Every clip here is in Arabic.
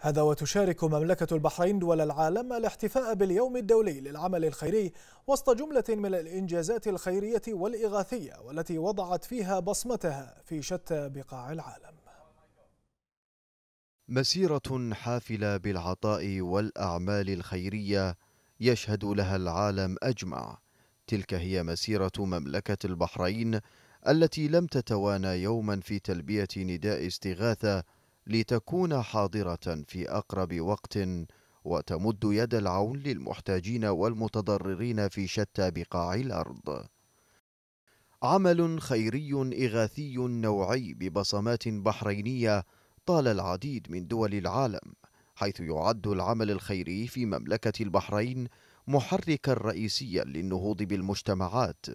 هذا وتشارك مملكة البحرين دول العالم الاحتفاء باليوم الدولي للعمل الخيري وسط جملة من الإنجازات الخيرية والإغاثية والتي وضعت فيها بصمتها في شتى بقاع العالم مسيرة حافلة بالعطاء والأعمال الخيرية يشهد لها العالم أجمع تلك هي مسيرة مملكة البحرين التي لم تتوانى يوما في تلبية نداء استغاثة لتكون حاضرة في أقرب وقت وتمد يد العون للمحتاجين والمتضررين في شتى بقاع الأرض. عمل خيري إغاثي نوعي ببصمات بحرينية طال العديد من دول العالم، حيث يعد العمل الخيري في مملكة البحرين محركا رئيسيا للنهوض بالمجتمعات،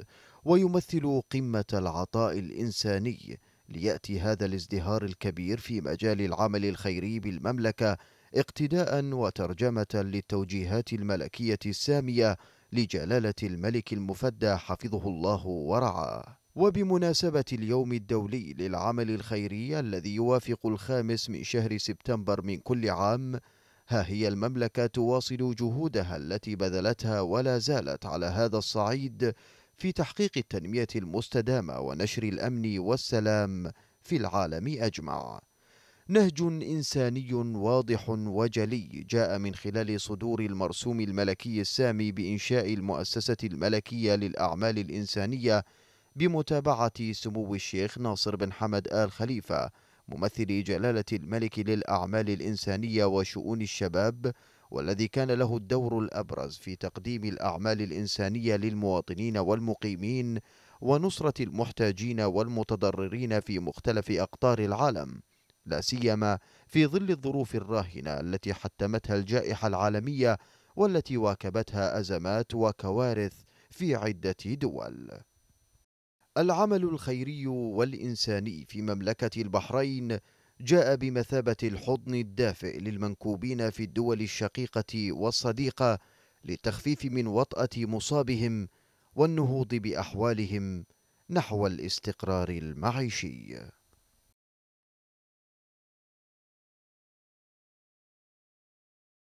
ويمثل قمة العطاء الإنساني لياتي هذا الازدهار الكبير في مجال العمل الخيري بالمملكه اقتداء وترجمه للتوجيهات الملكيه الساميه لجلاله الملك المفدى حفظه الله ورعاه وبمناسبة اليوم الدولي للعمل الخيري الذي يوافق الخامس من شهر سبتمبر من كل عام ها هي المملكة تواصل جهودها التي بذلتها ولا زالت على هذا الصعيد في تحقيق التنمية المستدامة ونشر الأمن والسلام في العالم أجمع نهج إنساني واضح وجلي جاء من خلال صدور المرسوم الملكي السامي بإنشاء المؤسسة الملكية للأعمال الإنسانية بمتابعة سمو الشيخ ناصر بن حمد آل خليفة ممثل جلالة الملك للأعمال الإنسانية وشؤون الشباب والذي كان له الدور الأبرز في تقديم الأعمال الإنسانية للمواطنين والمقيمين ونصرة المحتاجين والمتضررين في مختلف أقطار العالم لا سيما في ظل الظروف الراهنة التي حتمتها الجائحة العالمية والتي واكبتها أزمات وكوارث في عدة دول العمل الخيري والإنساني في مملكة البحرين جاء بمثابة الحضن الدافئ للمنكوبين في الدول الشقيقة والصديقة للتخفيف من وطأة مصابهم والنهوض بأحوالهم نحو الاستقرار المعيشي